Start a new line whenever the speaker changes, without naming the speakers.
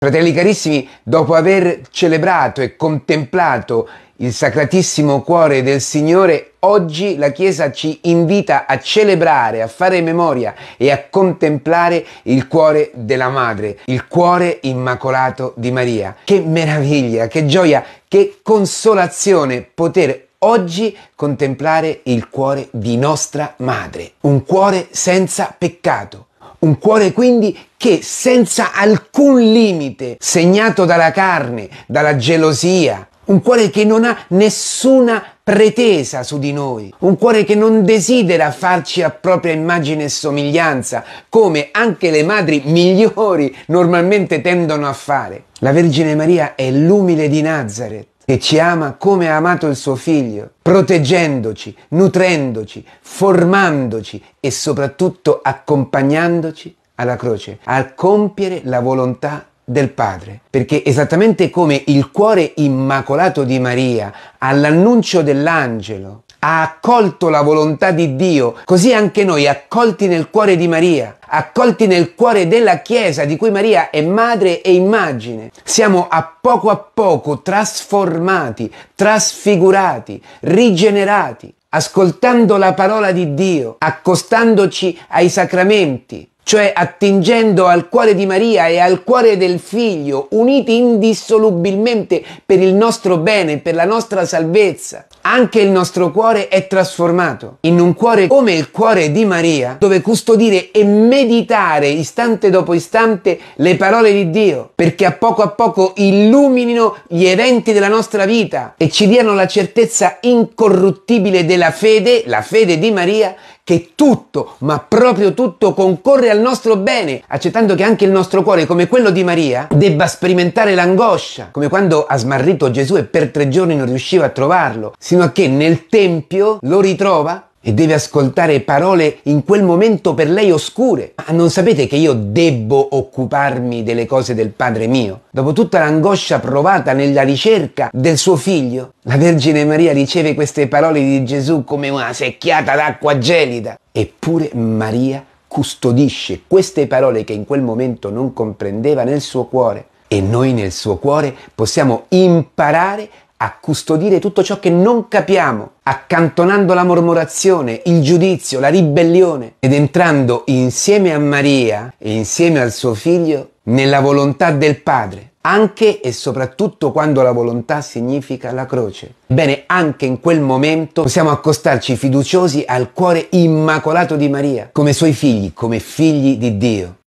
Fratelli carissimi, dopo aver celebrato e contemplato il Sacratissimo Cuore del Signore, oggi la Chiesa ci invita a celebrare, a fare memoria e a contemplare il cuore della Madre, il cuore immacolato di Maria. Che meraviglia, che gioia, che consolazione poter oggi contemplare il cuore di nostra Madre, un cuore senza peccato un cuore quindi che senza alcun limite, segnato dalla carne, dalla gelosia, un cuore che non ha nessuna pretesa su di noi, un cuore che non desidera farci a propria immagine e somiglianza, come anche le madri migliori normalmente tendono a fare. La Vergine Maria è l'umile di Nazareth e ci ama come ha amato il suo figlio, proteggendoci, nutrendoci, formandoci e soprattutto accompagnandoci alla croce, a compiere la volontà del Padre, perché esattamente come il cuore immacolato di Maria all'annuncio dell'angelo ha accolto la volontà di Dio, così anche noi, accolti nel cuore di Maria, accolti nel cuore della Chiesa di cui Maria è madre e immagine, siamo a poco a poco trasformati, trasfigurati, rigenerati, ascoltando la parola di Dio, accostandoci ai sacramenti, cioè attingendo al cuore di Maria e al cuore del figlio, uniti indissolubilmente per il nostro bene, per la nostra salvezza. Anche il nostro cuore è trasformato in un cuore come il cuore di Maria, dove custodire e meditare istante dopo istante le parole di Dio, perché a poco a poco illuminino gli eventi della nostra vita e ci diano la certezza incorruttibile della fede, la fede di Maria, che tutto, ma proprio tutto concorre alla al nostro bene, accettando che anche il nostro cuore, come quello di Maria, debba sperimentare l'angoscia, come quando ha smarrito Gesù e per tre giorni non riusciva a trovarlo, sino a che nel Tempio lo ritrova e deve ascoltare parole in quel momento per lei oscure. Ma non sapete che io debbo occuparmi delle cose del Padre mio? Dopo tutta l'angoscia provata nella ricerca del suo figlio, la Vergine Maria riceve queste parole di Gesù come una secchiata d'acqua gelida. Eppure Maria custodisce queste parole che in quel momento non comprendeva nel suo cuore. E noi nel suo cuore possiamo imparare a custodire tutto ciò che non capiamo, accantonando la mormorazione, il giudizio, la ribellione ed entrando insieme a Maria e insieme al suo figlio nella volontà del Padre anche e soprattutto quando la volontà significa la croce. Bene, anche in quel momento possiamo accostarci fiduciosi al cuore immacolato di Maria, come suoi figli, come figli di Dio.